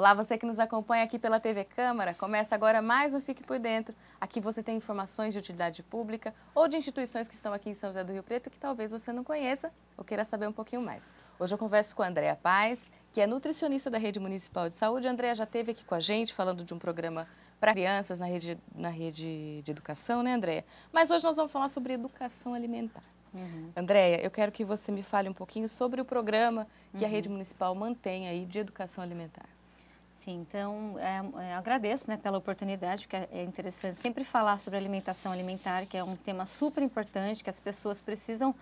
Olá, você que nos acompanha aqui pela TV Câmara, começa agora mais um Fique por Dentro. Aqui você tem informações de utilidade pública ou de instituições que estão aqui em São José do Rio Preto que talvez você não conheça ou queira saber um pouquinho mais. Hoje eu converso com a Andréa Paz, que é nutricionista da Rede Municipal de Saúde. A Andréa já esteve aqui com a gente falando de um programa para crianças na rede, na rede de educação, né, Andréa? Mas hoje nós vamos falar sobre educação alimentar. Uhum. Andréia, eu quero que você me fale um pouquinho sobre o programa que uhum. a rede municipal mantém aí de educação alimentar. Sim, então é, é agradeço né, pela oportunidade, porque é, é interessante sempre falar sobre alimentação alimentar, que é um tema super importante, que as pessoas precisam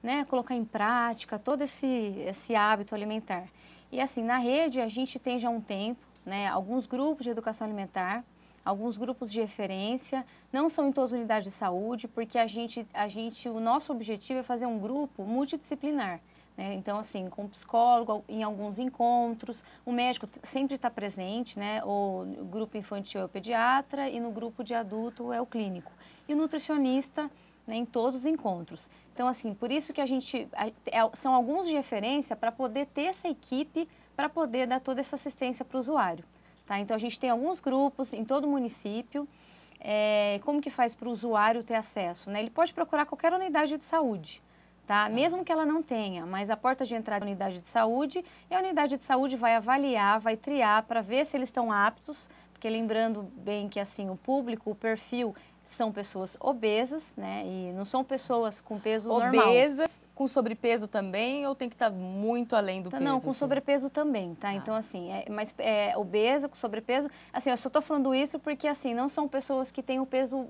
né, colocar em prática todo esse, esse hábito alimentar. E assim, na rede a gente tem já um tempo, né, alguns grupos de educação alimentar, alguns grupos de referência, não são em todas as unidades de saúde, porque a gente, a gente, o nosso objetivo é fazer um grupo multidisciplinar. Né? Então, assim, com o psicólogo, em alguns encontros, o médico sempre está presente, né? o grupo infantil é o pediatra e no grupo de adulto é o clínico. E o nutricionista né, em todos os encontros. Então, assim, por isso que a gente. É, são alguns de referência para poder ter essa equipe para poder dar toda essa assistência para o usuário. Tá? Então, a gente tem alguns grupos em todo o município. É, como que faz para o usuário ter acesso? Né? Ele pode procurar qualquer unidade de saúde. Tá? tá? Mesmo que ela não tenha, mas a porta de entrada é a unidade de saúde e a unidade de saúde vai avaliar, vai triar para ver se eles estão aptos, porque lembrando bem que assim o público, o perfil são pessoas obesas, né? E não são pessoas com peso obesas, normal. Obesas, com sobrepeso também ou tem que estar tá muito além do então, peso? Não, com assim? sobrepeso também, tá? Ah. Então, assim, é, mas é, obesa, com sobrepeso... Assim, eu só estou falando isso porque, assim, não são pessoas que têm o peso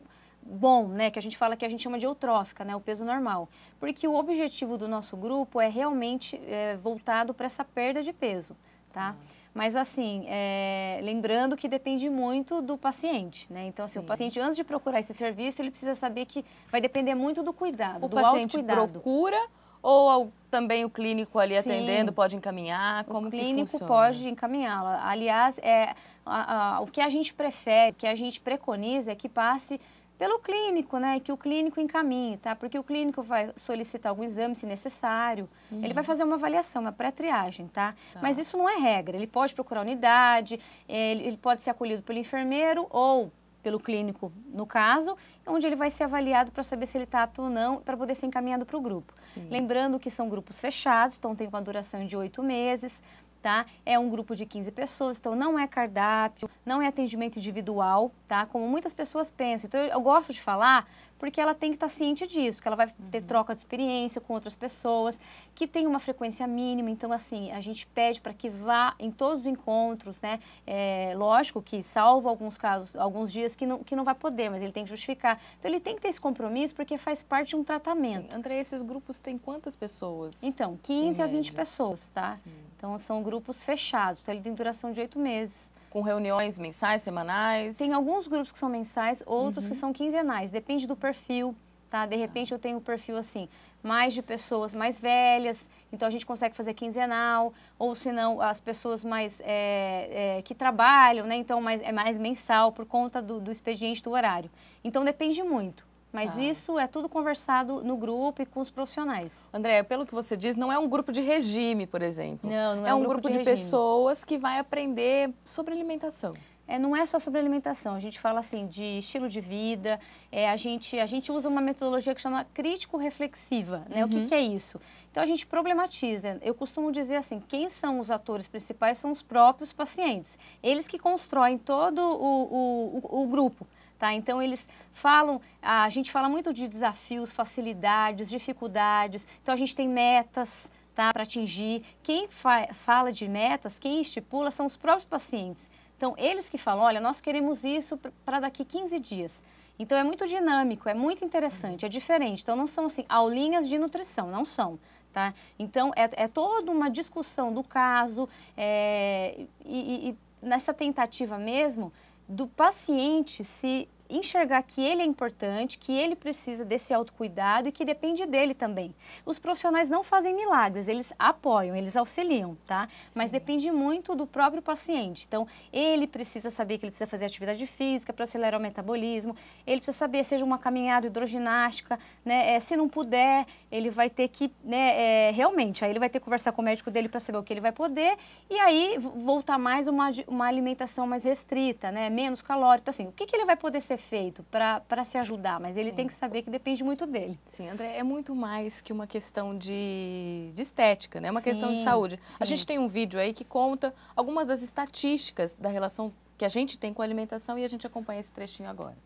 bom, né, que a gente fala que a gente chama de eutrófica, né, o peso normal, porque o objetivo do nosso grupo é realmente é, voltado para essa perda de peso, tá? Ah. Mas assim, é, lembrando que depende muito do paciente, né? Então, assim, o paciente, antes de procurar esse serviço, ele precisa saber que vai depender muito do cuidado, o do paciente procura ou ao, também o clínico ali Sim. atendendo pode encaminhar? Como o clínico pode encaminhá-la. Aliás, é, a, a, o que a gente prefere, o que a gente preconiza é que passe pelo clínico, né? Que o clínico encaminhe, tá? Porque o clínico vai solicitar algum exame se necessário, uhum. ele vai uhum. fazer uma avaliação, uma pré-triagem, tá? tá? Mas isso não é regra, ele pode procurar unidade, ele pode ser acolhido pelo enfermeiro ou pelo clínico, no caso, onde ele vai ser avaliado para saber se ele está apto ou não, para poder ser encaminhado para o grupo. Sim. Lembrando que são grupos fechados, então tem uma duração de oito meses tá? É um grupo de 15 pessoas, então não é cardápio, não é atendimento individual, tá? Como muitas pessoas pensam. Então eu gosto de falar porque ela tem que estar ciente disso, que ela vai ter uhum. troca de experiência com outras pessoas, que tem uma frequência mínima. Então, assim, a gente pede para que vá em todos os encontros, né? É, lógico que, salvo alguns casos, alguns dias que não, que não vai poder, mas ele tem que justificar. Então, ele tem que ter esse compromisso porque faz parte de um tratamento. Sim. André, esses grupos têm quantas pessoas? Então, 15 a 20 pessoas, tá? Sim. Então, são grupos fechados. Então, ele tem duração de oito meses com reuniões mensais, semanais? Tem alguns grupos que são mensais, outros uhum. que são quinzenais, depende do perfil, tá? De tá. repente eu tenho um perfil assim, mais de pessoas mais velhas, então a gente consegue fazer quinzenal, ou se não, as pessoas mais é, é, que trabalham, né? Então mais, é mais mensal por conta do, do expediente do horário. Então depende muito. Mas tá. isso é tudo conversado no grupo e com os profissionais. André, pelo que você diz, não é um grupo de regime, por exemplo. Não, não é, é um, grupo, grupo de, de pessoas que vai aprender sobre alimentação. É, não é só sobre alimentação, a gente fala assim de estilo de vida, é, a, gente, a gente usa uma metodologia que chama crítico-reflexiva, né? Uhum. O que, uhum. que, é isso? Então a gente problematiza. Eu costumo dizer assim, quem são os atores principais são os próprios pacientes. Eles que constroem todo o, o, o, o grupo. Tá? Então eles falam, a gente fala muito de desafios, facilidades, dificuldades. Então a gente tem metas, tá, para atingir. Quem fa fala de metas, quem estipula são os próprios pacientes. Então, eles que falam, olha, nós queremos isso para daqui 15 dias. Então, é muito dinâmico, é muito interessante, é diferente. Então, não são assim, aulinhas de nutrição, não são. Tá? Então, é, é toda uma discussão do caso é, e, e, nessa tentativa mesmo do paciente se enxergar que ele é importante, que ele precisa desse autocuidado e que depende dele também. Os profissionais não fazem milagres, eles apoiam, eles auxiliam, tá? Sim. Mas depende muito do próprio paciente. Então, ele precisa saber que ele precisa fazer atividade física para acelerar o metabolismo, ele precisa saber, seja uma caminhada hidroginástica, né? É, se não puder, ele vai ter que, né, é, realmente, aí ele vai ter que conversar com o médico dele para saber o que ele vai poder e aí voltar mais uma, uma alimentação mais restrita, né? Menos calórico, então, assim. O que, que ele vai poder ser feito para se ajudar, mas ele Sim. tem que saber que depende muito dele. Sim, André, é muito mais que uma questão de, de estética, né? É uma Sim. questão de saúde. Sim. A gente tem um vídeo aí que conta algumas das estatísticas da relação que a gente tem com a alimentação e a gente acompanha esse trechinho agora.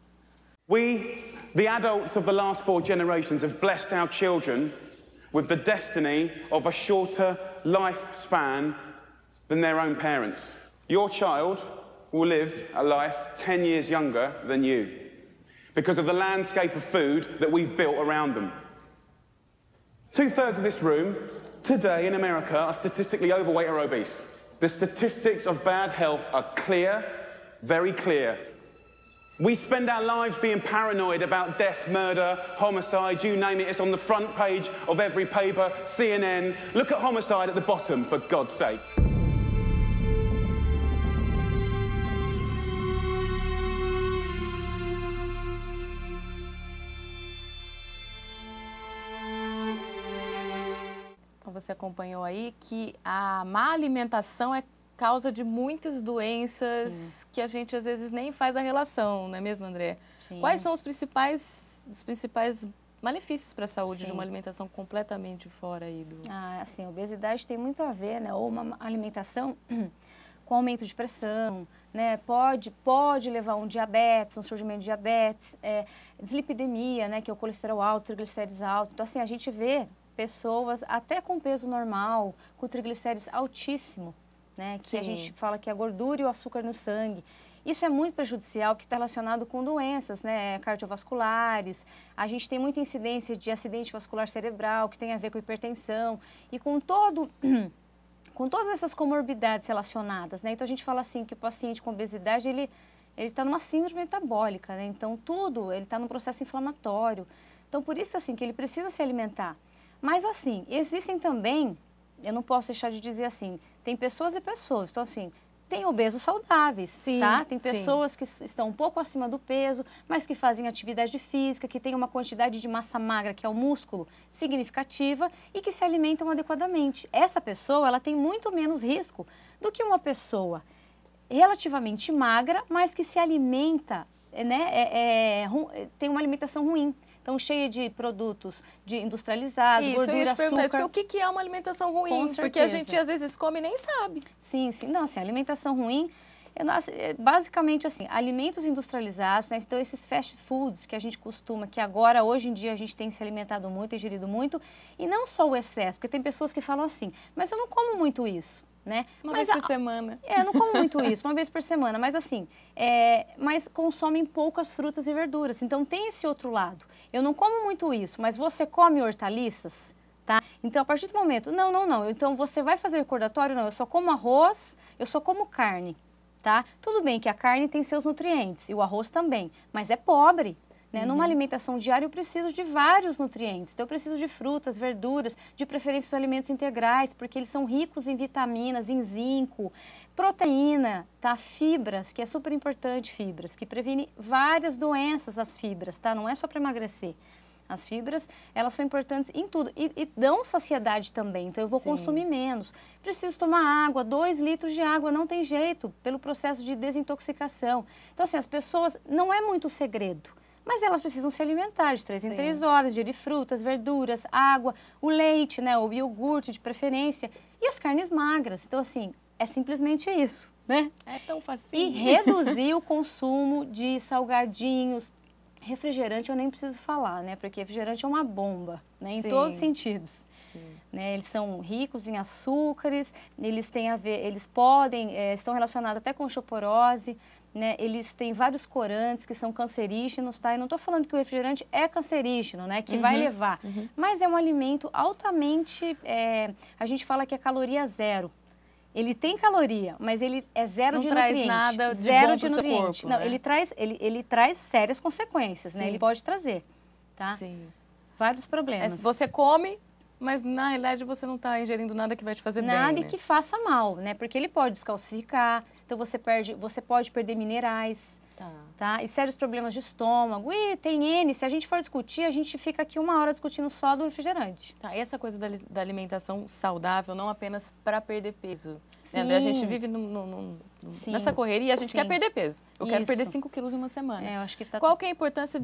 We, the adults of the last four generations, have blessed our children with the destiny of a shorter lifespan than their own parents. Your child will live a life 10 years younger than you because of the landscape of food that we've built around them. Two thirds of this room today in America are statistically overweight or obese. The statistics of bad health are clear, very clear. We spend our lives being paranoid about death, murder, homicide, you name it, it's on the front page of every paper, CNN. Look at homicide at the bottom, for God's sake. você acompanhou aí, que a má alimentação é causa de muitas doenças Sim. que a gente às vezes nem faz a relação, não é mesmo, André? Sim. Quais são os principais, os principais malefícios para a saúde Sim. de uma alimentação completamente fora aí do... Ah, assim, obesidade tem muito a ver, né? Ou uma alimentação com aumento de pressão, né? Pode, pode levar um diabetes, um surgimento de diabetes, é, dislipidemia, né? Que é o colesterol alto, triglicérides alto. Então, assim, a gente vê pessoas até com peso normal, com triglicérides altíssimo, né? Que Sim. a gente fala que é a gordura e o açúcar no sangue. Isso é muito prejudicial, que está relacionado com doenças né, cardiovasculares. A gente tem muita incidência de acidente vascular cerebral, que tem a ver com hipertensão. E com, todo, com todas essas comorbidades relacionadas. Né? Então, a gente fala assim que o paciente com obesidade, ele está numa síndrome metabólica. Né? Então, tudo, ele está num processo inflamatório. Então, por isso, assim, que ele precisa se alimentar. Mas assim, existem também, eu não posso deixar de dizer assim, tem pessoas e pessoas. Então assim, tem obesos saudáveis, sim, tá? Tem pessoas sim. que estão um pouco acima do peso, mas que fazem atividade física, que têm uma quantidade de massa magra, que é o músculo, significativa e que se alimentam adequadamente. Essa pessoa, ela tem muito menos risco do que uma pessoa relativamente magra, mas que se alimenta, né? É, é, tem uma alimentação ruim. Então, cheia de produtos de industrializados, isso, gordura, eu ia te perguntar açúcar. Isso, o que é uma alimentação ruim? Porque a gente às vezes come e nem sabe. Sim, sim. Não, assim, alimentação ruim assim, é basicamente assim, alimentos industrializados, né? então esses fast foods que a gente costuma, que agora, hoje em dia, a gente tem se alimentado muito, ingerido muito, e não só o excesso, porque tem pessoas que falam assim, mas eu não como muito isso. Né? Uma mas, vez por a, semana. É, eu não como muito isso, uma vez por semana, mas assim, é, mas consomem poucas frutas e verduras. Então tem esse outro lado eu não como muito isso, mas você come hortaliças, tá? Então, a partir do momento, não, não, não, então você vai fazer o recordatório, não, eu só como arroz, eu só como carne, tá? Tudo bem que a carne tem seus nutrientes e o arroz também, mas é pobre, né? Uhum. Numa alimentação diária, eu preciso de vários nutrientes. Então, eu preciso de frutas, verduras, de preferência os alimentos integrais, porque eles são ricos em vitaminas, em zinco, proteína, tá? Fibras, que é super importante, fibras, que previne várias doenças as fibras, tá? Não é só para emagrecer. As fibras, elas são importantes em tudo e, e dão saciedade também, então eu vou Sim. consumir menos. Preciso tomar água, dois litros de água, não tem jeito, pelo processo de desintoxicação. Então, assim, as pessoas, não é muito segredo mas elas precisam se alimentar de três em três horas, de frutas, verduras, água, o leite, né, o iogurte de preferência, e as carnes magras. Então, assim, é simplesmente isso, né? É tão fácil. E reduzir o consumo de salgadinhos, refrigerante eu nem preciso falar, né? Porque refrigerante é uma bomba, né? Em Sim. todos os sentidos. Né? Eles são ricos em açúcares, eles têm a ver, eles podem, é, estão relacionados até com osteoporose, né? Eles têm vários corantes que são cancerígenos, tá? E não estou falando que o refrigerante é cancerígeno, né? Que uhum, vai levar, uhum. mas é um alimento altamente, é, a gente fala que é caloria zero. Ele tem caloria, mas ele é zero não de nutriente. Não traz nada de zero bom de nutriente. Corpo, não, né? ele traz, ele, ele traz sérias consequências, Sim. né? Ele pode trazer, tá? Sim. Vários problemas. É, você come, mas na realidade você não está ingerindo nada que vai te fazer nada bem. Nada né? que faça mal, né? Porque ele pode descalcificar, então você perde, você pode perder minerais. Tá. tá? E sérios problemas de estômago. E tem N. Se a gente for discutir, a gente fica aqui uma hora discutindo só do refrigerante. Tá, e essa coisa da, da alimentação saudável, não apenas para perder peso. Sim. Né? A gente vive nessa correria e a gente Sim. quer perder peso. Eu Isso. quero perder 5 quilos em uma semana. É, eu acho que tá... Qual que é a importância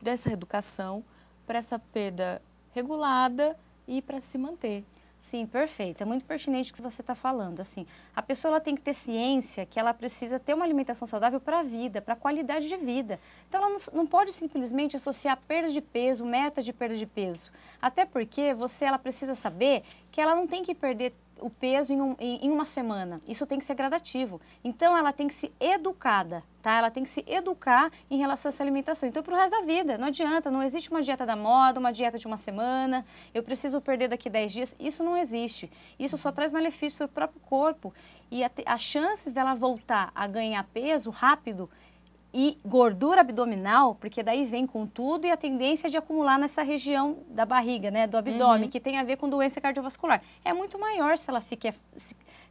dessa educação para essa perda regulada e para se manter. Sim, perfeito. É muito pertinente o que você está falando. Assim, a pessoa ela tem que ter ciência que ela precisa ter uma alimentação saudável para a vida, para a qualidade de vida. Então, ela não, não, pode simplesmente associar perda de peso, meta de perda de peso. Até porque você, ela precisa saber que ela não tem que perder o peso em, um, em, em uma semana. Isso tem que ser gradativo. Então, ela tem que ser educada tá? Ela tem que se educar em relação a essa alimentação. Então, para o resto da vida, não adianta, não existe uma dieta da moda, uma dieta de uma semana, eu preciso perder daqui 10 dias. Isso não existe. Isso só traz malefícios para o próprio corpo. E as chances dela voltar a ganhar peso rápido e gordura abdominal, porque daí vem com tudo e a tendência de acumular nessa região da barriga, né, do abdômen, uhum. que tem a ver com doença cardiovascular. É muito maior se ela fica,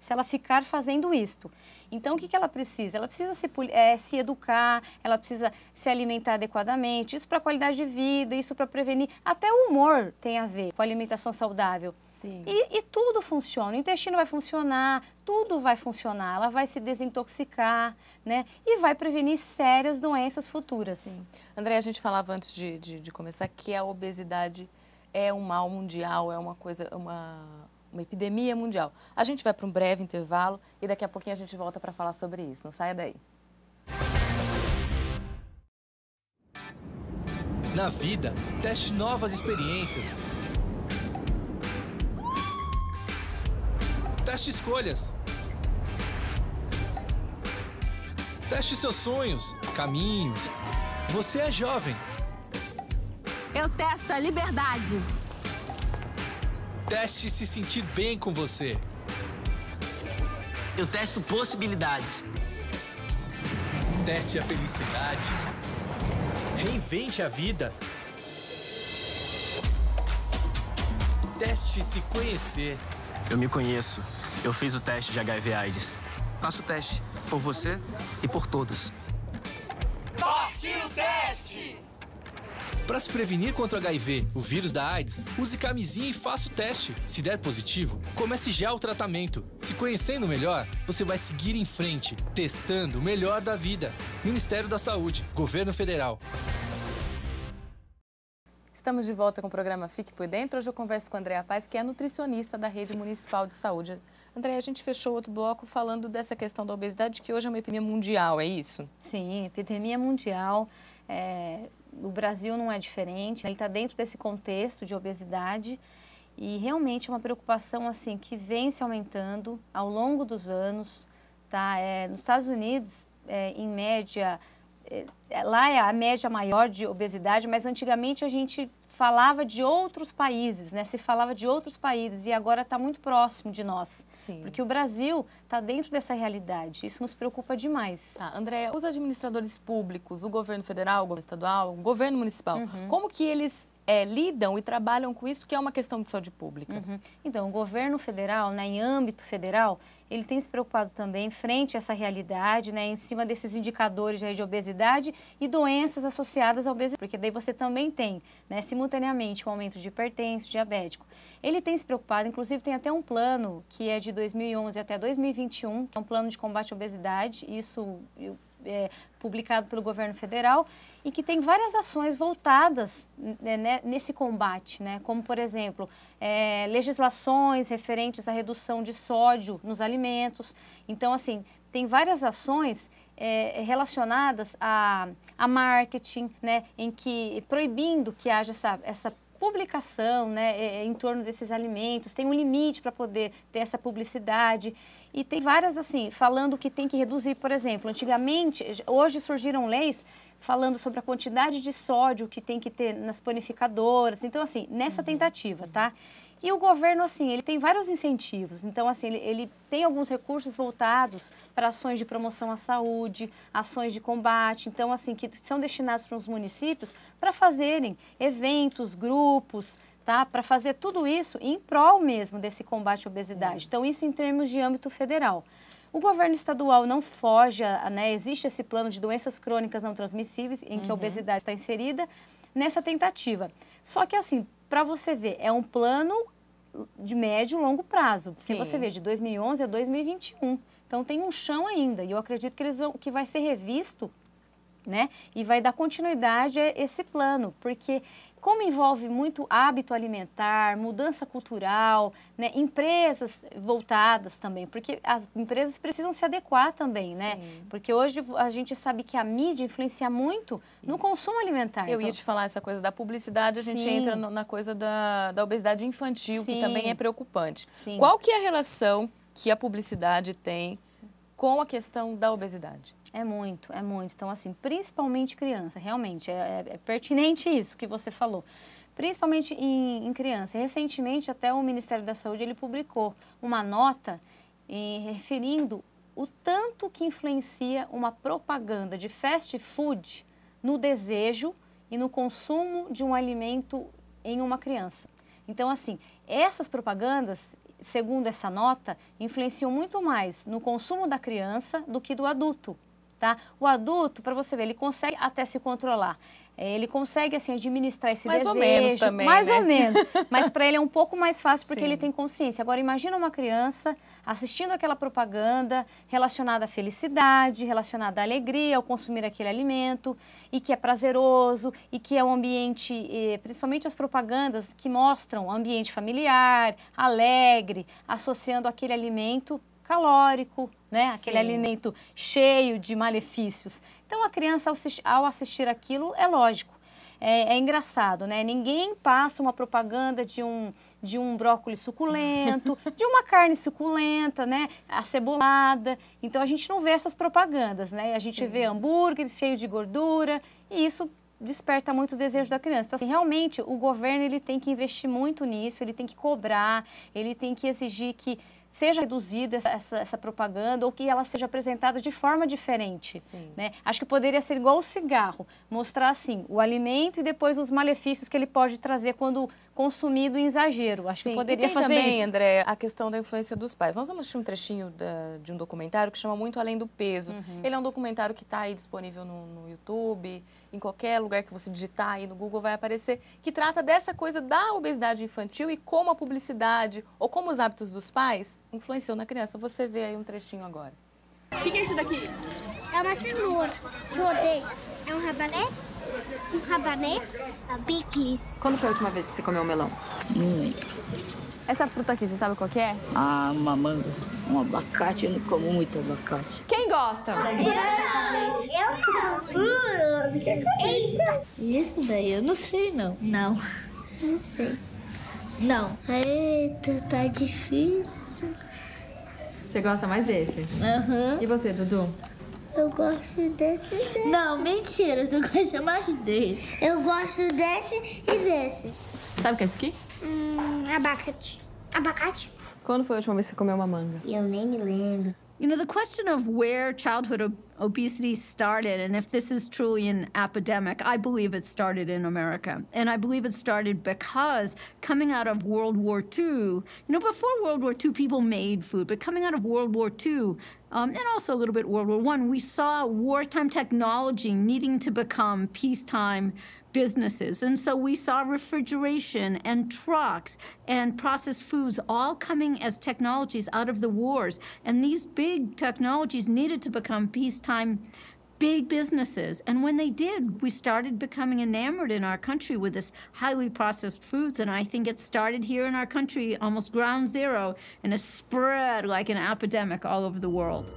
se ela ficar fazendo isto. Então, o que, que ela precisa? Ela precisa se, é, se educar, ela precisa se alimentar adequadamente, isso para qualidade de vida, isso para prevenir. Até o humor tem a ver com a alimentação saudável. Sim. E, e tudo funciona, o intestino vai funcionar, tudo vai funcionar, ela vai se desintoxicar, né? E vai prevenir sérias doenças futuras. Sim. André, a gente falava antes de, de, de começar que a obesidade é um mal mundial, é uma coisa, uma, uma epidemia mundial. A gente vai para um breve intervalo e daqui a pouquinho a gente volta para falar sobre isso. Não saia daí. Na vida, teste novas experiências. Teste escolhas. Teste seus sonhos, caminhos. Você é jovem. Eu testo a liberdade. Teste se sentir bem com você. Eu testo possibilidades. Teste a felicidade. Reinvente a vida. Teste se conhecer. Eu me conheço. Eu fiz o teste de HIV/AIDS. Faço o teste por você e por todos. Para se prevenir contra o HIV, o vírus da AIDS, use camisinha e faça o teste. Se der positivo, comece já o tratamento. Se conhecendo melhor, você vai seguir em frente, testando o melhor da vida. Ministério da Saúde, Governo Federal. Estamos de volta com o programa Fique Por Dentro. Hoje eu converso com a Andréa Paz, que é nutricionista da Rede Municipal de Saúde. Andréa, a gente fechou outro bloco falando dessa questão da obesidade, que hoje é uma epidemia mundial, é isso? Sim, epidemia mundial. É, o Brasil não é diferente, né? ele está dentro desse contexto de obesidade e realmente é uma preocupação assim que vem se aumentando ao longo dos anos, tá? É, nos Estados Unidos, é, em média, é, lá é a média maior de obesidade, mas antigamente a gente falava de outros países, né? Se falava de outros países e agora está muito próximo de nós. Sim. Porque o Brasil está dentro dessa realidade. Isso nos preocupa demais. Tá, Andréia, os administradores públicos, o governo federal, o governo estadual, o governo municipal, uhum. como que eles é, lidam e trabalham com isso, que é uma questão de saúde pública. Uhum. Então, o governo federal, né, em âmbito federal, ele tem se preocupado também frente a essa realidade, né, em cima desses indicadores de obesidade e doenças associadas à obesidade, porque daí você também tem, né, simultaneamente, o um aumento de hipertenso, diabético. Ele tem se preocupado, inclusive tem até um plano que é de 2011 até 2021, que é um plano de combate à obesidade, isso é, publicado pelo governo federal e que tem várias ações voltadas né, né, nesse combate, né? como, por exemplo, é, legislações referentes à redução de sódio nos alimentos. Então, assim, tem várias ações é, relacionadas a, a marketing, né, em que proibindo que haja essa, essa publicação né, é, em torno desses alimentos, tem um limite para poder ter essa publicidade. E tem várias, assim, falando que tem que reduzir, por exemplo, antigamente, hoje surgiram leis falando sobre a quantidade de sódio que tem que ter nas panificadoras. Então, assim, nessa uhum. tentativa, tá? E o governo, assim, ele tem vários incentivos. Então, assim, ele, ele tem alguns recursos voltados para ações de promoção à saúde, ações de combate, então, assim, que são destinados para os municípios para fazerem eventos, grupos, tá? Para fazer tudo isso em prol mesmo desse combate à obesidade. Sim. Então, isso em termos de âmbito federal. O governo estadual não foge, né? Existe esse plano de doenças crônicas não transmissíveis em que a uhum. obesidade está inserida nessa tentativa. Só que assim, para você ver, é um plano de médio e longo prazo. Se você vê de 2011 a 2021. Então tem um chão ainda e eu acredito que eles vão, que vai ser revisto, né? E vai dar continuidade a esse plano, porque como envolve muito hábito alimentar, mudança cultural, né? empresas voltadas também, porque as empresas precisam se adequar também, né? Sim. né? Porque hoje a gente sabe que a mídia influencia muito no Isso. consumo alimentar. Eu então... ia te falar essa coisa da publicidade, a gente Sim. entra no, na coisa da, da obesidade infantil, Sim. que também é preocupante. Qual que é a relação que a publicidade tem com a questão da obesidade? É muito, é muito. Então, assim, principalmente criança, realmente, é, é, é pertinente isso que você falou. Principalmente em, em criança. Recentemente, até o Ministério da Saúde, ele publicou uma nota em, eh, referindo o tanto que influencia uma propaganda de fast food no desejo e no consumo de um alimento em uma criança. Então, assim, essas propagandas, segundo essa nota, influenciam muito mais no consumo da criança do que do adulto. Tá? O adulto, para você ver, ele consegue até se controlar. É, ele consegue, assim, administrar esse mais desejo. Mais ou menos também, Mais né? ou menos. Mas para ele é um pouco mais fácil porque Sim. ele tem consciência. Agora, imagina uma criança assistindo aquela propaganda relacionada à felicidade, relacionada à alegria, ao consumir aquele alimento, e que é prazeroso, e que é um ambiente, eh, principalmente as propagandas que mostram ambiente familiar, alegre, associando aquele alimento calórico, né? Aquele Sim. alimento cheio de malefícios. Então a criança ao assistir aquilo é lógico. É, é, engraçado, né? Ninguém passa uma propaganda de um, de um brócolis suculento, de uma carne suculenta, né? Acebolada. Então a gente não vê essas propagandas, né? A gente Sim. vê hambúrguer cheio de gordura e isso desperta muito o desejo da criança. Então, assim, realmente o governo ele tem que investir muito nisso, ele tem que cobrar, ele tem que exigir que seja reduzida essa, essa, propaganda ou que ela seja apresentada de forma diferente. Né? Acho que poderia ser igual o cigarro, mostrar assim o alimento e depois os malefícios que ele pode trazer quando consumido em exagero. Acho Sim, que poderia e tem fazer também, isso. André, a questão da influência dos pais. Nós vamos assistir um trechinho da, de um documentário que chama Muito Além do Peso. Uhum. Ele é um documentário que está aí disponível no, no, YouTube, em qualquer lugar que você digitar aí no Google vai aparecer, que trata dessa coisa da obesidade infantil e como a publicidade ou como os hábitos dos pais influenciam na criança. Você vê aí um trechinho agora. O que, que é isso daqui? É uma cenoura. Que eu odeio. É um rabanete? Os rabanetes, ah, biclis. Quando foi a última vez que você comeu um melão? Não lembro. Essa fruta aqui, você sabe qual que é? Ah, uma manga. Um abacate, eu não como muito abacate. Quem gosta? Eu não. Eu não. Eita. Isso daí eu não sei, não. Não. Não sei. Não. Eita, tá difícil. Você gosta mais desse? Aham. Uhum. E você, Dudu? Eu gosto desse e desse. Não, mentira, eu gosto mais desse. Eu gosto desse e desse. Sabe o que é isso aqui? Hum, abacate. Abacate? Quando foi a última vez que você comeu uma manga? Eu nem me lembro. You know, the question of where childhood ob obesity started and if this is truly an epidemic, I believe it started in America. And I believe it started because coming out of World War II, you know, before World War II, people made food, but coming out of World War II, um, and also a little bit World War One, we saw wartime technology needing to become peacetime businesses. And so we saw refrigeration and trucks and processed foods all coming as technologies out of the wars. And these big technologies needed to become peacetime big businesses. And when they did, we started becoming enamored in our country with this highly processed foods. And I think it started here in our country, almost ground zero, and it spread like an epidemic all over the world.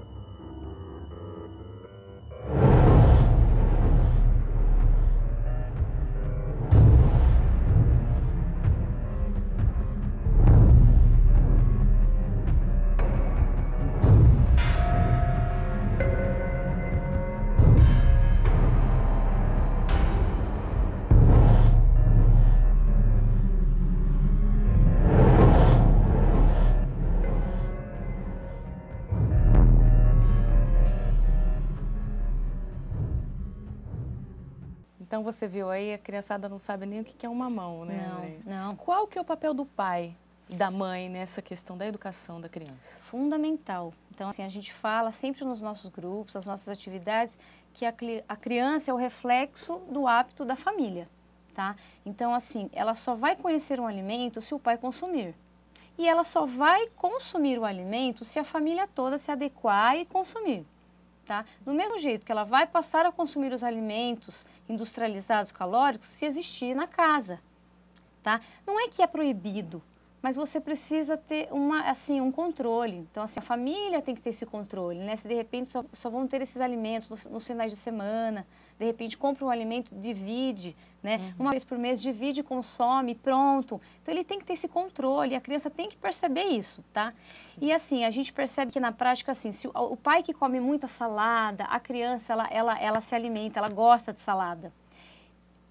Então você viu aí, a criançada não sabe nem o que é uma mão, né? Não, não. Qual que é o papel do pai, da mãe nessa questão da educação da criança? Fundamental. Então, assim, a gente fala sempre nos nossos grupos, nas nossas atividades, que a, a criança é o reflexo do hábito da família, tá? Então, assim, ela só vai conhecer um alimento se o pai consumir. E ela só vai consumir o alimento se a família toda se adequar e consumir. Tá? Do mesmo jeito que ela vai passar a consumir os alimentos industrializados calóricos se existir na casa. Tá? Não é que é proibido, mas você precisa ter uma, assim, um controle. Então, assim, a família tem que ter esse controle, né? Se de repente só, só vão ter esses alimentos nos, nos finais de semana, de repente compra um alimento, divide, né? Uhum. Uma vez por mês, divide, consome, pronto. Então ele tem que ter esse controle, a criança tem que perceber isso, tá? Sim. E assim, a gente percebe que na prática, assim, se o, o pai que come muita salada, a criança, ela, ela, ela se alimenta, ela gosta de salada.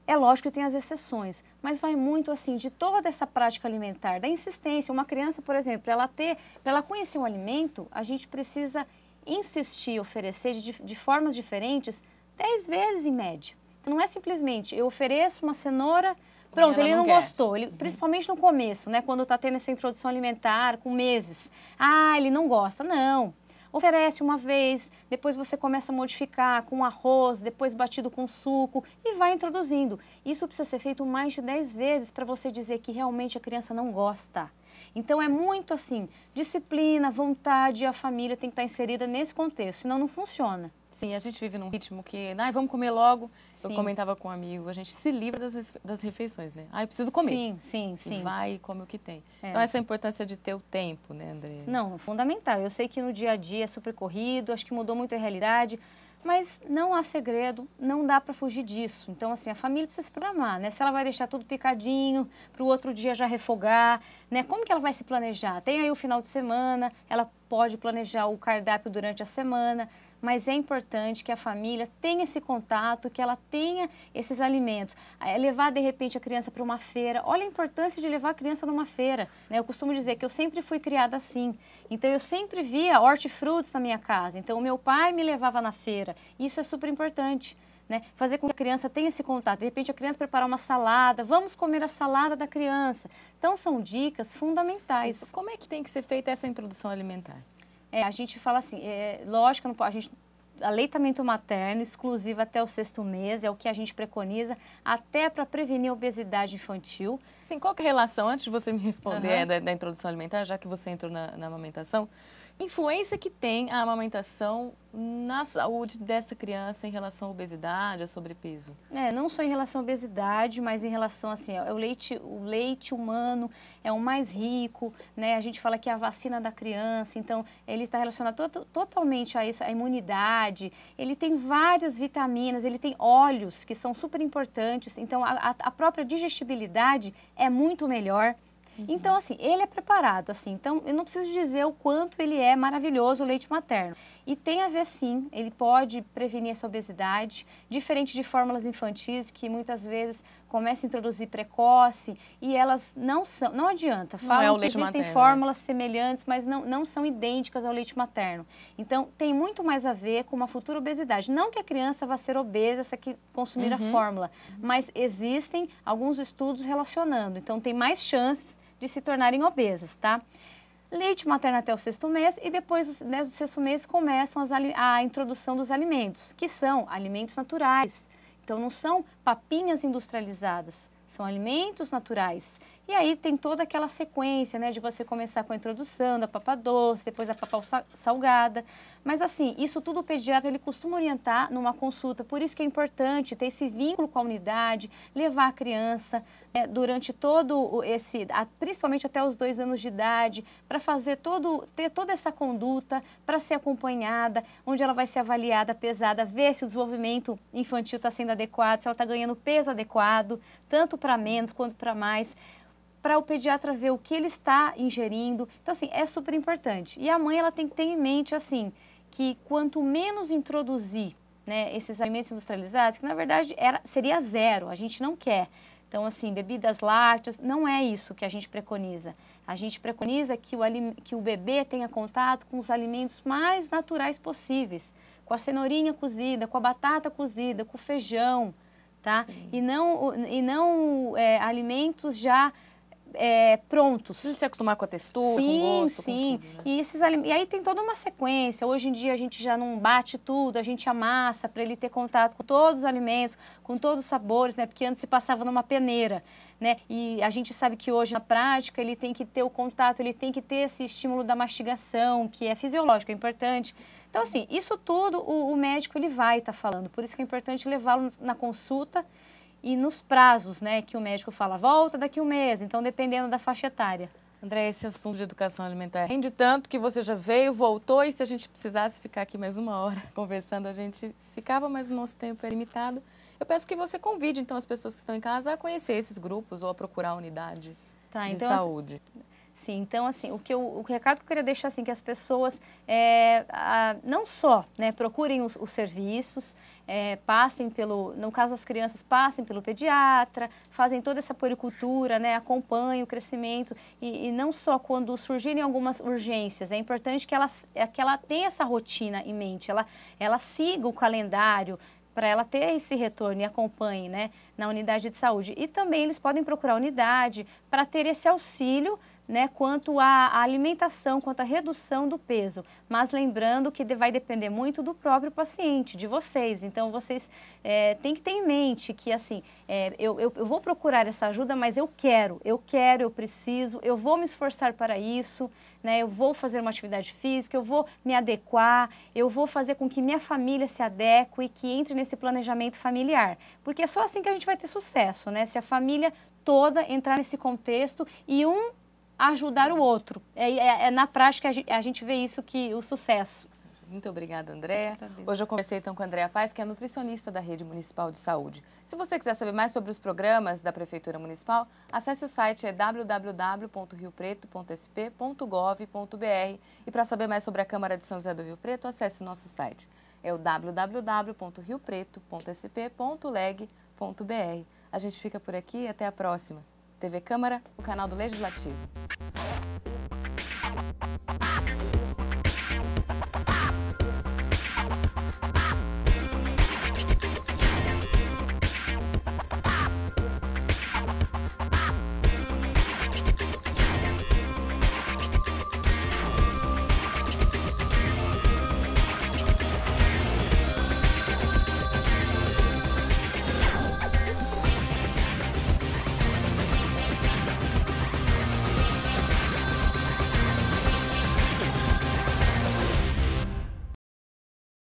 É lógico que tem as exceções, mas vai muito assim de toda essa prática alimentar, da insistência. Uma criança, por exemplo, para ela ter, para ela conhecer um alimento, a gente precisa insistir, oferecer de, de formas diferentes dez vezes em média. Então não é simplesmente eu ofereço uma cenoura, pronto, ele não, não gostou. Ele, uhum. principalmente no começo, né? Quando está tendo essa introdução alimentar com meses. Ah, ele não gosta. Não oferece uma vez, depois você começa a modificar com arroz, depois batido com suco e vai introduzindo. Isso precisa ser feito mais de 10 vezes para você dizer que realmente a criança não gosta. Então é muito assim, disciplina, vontade, a família tem que estar inserida nesse contexto, senão não funciona. Sim, a gente vive num ritmo que, ai, vamos comer logo. Sim. Eu comentava com um amigo, a gente se livra das, das refeições, né? Ah, eu preciso comer. Sim, sim, sim. E vai e come o que tem. É. Então, essa é a importância de ter o tempo, né, André? Não, fundamental. Eu sei que no dia a dia é super corrido, acho que mudou muito a realidade, mas não há segredo, não dá para fugir disso. Então, assim, a família precisa se programar, né? Se ela vai deixar tudo picadinho, para o outro dia já refogar, né? Como que ela vai se planejar? Tem aí o final de semana, ela pode planejar o cardápio durante a semana, mas é importante que a família tenha esse contato, que ela tenha esses alimentos. É levar, de repente, a criança para uma feira. Olha a importância de levar a criança numa feira. Né? Eu costumo dizer que eu sempre fui criada assim. Então, eu sempre via hortifrutos na minha casa. Então, o meu pai me levava na feira. Isso é super importante. Né? Fazer com que a criança tenha esse contato. De repente, a criança preparar uma salada, vamos comer a salada da criança. Então, são dicas fundamentais. Isso. Como é que tem que ser feita essa introdução alimentar? É, a gente fala assim, é, lógico, não, a gente aleitamento materno exclusivo até o sexto mês, é o que a gente preconiza, até para prevenir a obesidade infantil. Sim, qual que é a relação, antes de você me responder uhum. da, da, introdução alimentar, já que você entrou na, na amamentação, influência que tem a amamentação na saúde dessa criança em relação à obesidade, ao sobrepeso? É, não só em relação à obesidade, mas em relação assim, é o leite, o leite humano é o mais rico, né? A gente fala que é a vacina da criança, então ele está relacionado to totalmente a isso, a imunidade. Ele tem várias vitaminas, ele tem óleos que são super importantes. Então a, a própria digestibilidade é muito melhor. Uhum. Então, assim, ele é preparado, assim. Então, eu não preciso dizer o quanto ele é maravilhoso o leite materno. E tem a ver, sim, ele pode prevenir essa obesidade, diferente de fórmulas infantis que muitas vezes começam a introduzir precoce e elas não são, não adianta. Falam não é o leite que existem materno, é. fórmulas semelhantes, mas não, não são idênticas ao leite materno. Então, tem muito mais a ver com uma futura obesidade. Não que a criança vá ser obesa se que consumir uhum. a fórmula, mas existem alguns estudos relacionando. Então, tem mais chances de se tornarem obesas, tá? Leite materno até o sexto mês e depois né, do sexto mês começam as, a introdução dos alimentos, que são alimentos naturais. Então não são papinhas industrializadas, são alimentos naturais. E aí tem toda aquela sequência, né, de você começar com a introdução da papa doce, depois a papa salgada. Mas assim, isso tudo o pediatra ele costuma orientar numa consulta. Por isso que é importante ter esse vínculo com a unidade, levar a criança né, durante todo esse, principalmente até os dois anos de idade, para fazer todo, ter toda essa conduta, para ser acompanhada, onde ela vai ser avaliada, pesada, ver se o desenvolvimento infantil está sendo adequado, se ela está ganhando peso adequado, tanto para menos quanto para mais para o pediatra ver o que ele está ingerindo. Então, assim, é super importante. E a mãe, ela tem que ter em mente, assim, que quanto menos introduzir né, esses alimentos industrializados, que na verdade era, seria zero, a gente não quer. Então, assim, bebidas lácteas, não é isso que a gente preconiza. A gente preconiza que o, que o bebê tenha contato com os alimentos mais naturais possíveis, com a cenourinha cozida, com a batata cozida, com o feijão, tá? Sim. E não, e não é, alimentos já é, prontos. Precisa se acostumar com a textura, sim, com o gosto. Sim, sim. Né? E, esses e aí tem toda uma sequência. Hoje em dia a gente já não bate tudo, a gente amassa para ele ter contato com todos os alimentos, com todos os sabores, né? Porque antes se passava numa peneira. Né? E a gente sabe que hoje na prática ele tem que ter o contato, ele tem que ter esse estímulo da mastigação, que é fisiológico, é importante. Então assim, isso tudo o, o médico ele vai estar tá falando. Por isso que é importante levá-lo na consulta e nos prazos, né, que o médico fala, volta daqui um mês, então dependendo da faixa etária. André, esse assunto de educação alimentar rende tanto que você já veio, voltou e se a gente precisasse ficar aqui mais uma hora conversando, a gente ficava, mas o nosso tempo é limitado. Eu peço que você convide então as pessoas que estão em casa a conhecer esses grupos ou a procurar a unidade tá, de então, assim, saúde assim. Então, assim, o, que eu, o recado que eu queria deixar, assim, que as pessoas é, a, não só né, procurem os, os serviços, é, passem pelo, no caso as crianças, passem pelo pediatra, fazem toda essa puericultura, né, acompanhem o crescimento e, e, não só quando surgirem algumas urgências, é importante que ela, é, que ela tenha essa rotina em mente, ela, ela siga o calendário, para ela ter esse retorno e acompanhe né, na unidade de saúde. E também eles podem procurar a unidade para ter esse auxílio né, quanto à alimentação, quanto à redução do peso. Mas lembrando que vai depender muito do próprio paciente, de vocês. Então, vocês é, têm que ter em mente que, assim, é, eu, eu, eu, vou procurar essa ajuda, mas eu quero, eu quero, eu preciso, eu vou me esforçar para isso, né, eu vou fazer uma atividade física, eu vou me adequar, eu vou fazer com que minha família se adeque e que entre nesse planejamento familiar. Porque é só assim que a gente vai ter sucesso, né? Se a família toda entrar nesse contexto e um ajudar o outro. É, é, é na prática a gente, a gente vê isso que o sucesso. Muito obrigada, Andréa. Hoje eu conversei então com a Andréa Paz, que é nutricionista da Rede Municipal de Saúde. Se você quiser saber mais sobre os programas da Prefeitura Municipal, acesse o site é www.riopreto.sp.gov.br e para saber mais sobre a Câmara de São José do Rio Preto, acesse o nosso site é o www.riopreto.sp.leg.br. A gente fica por aqui e até a próxima. TV Câmara, o canal do Legislativo.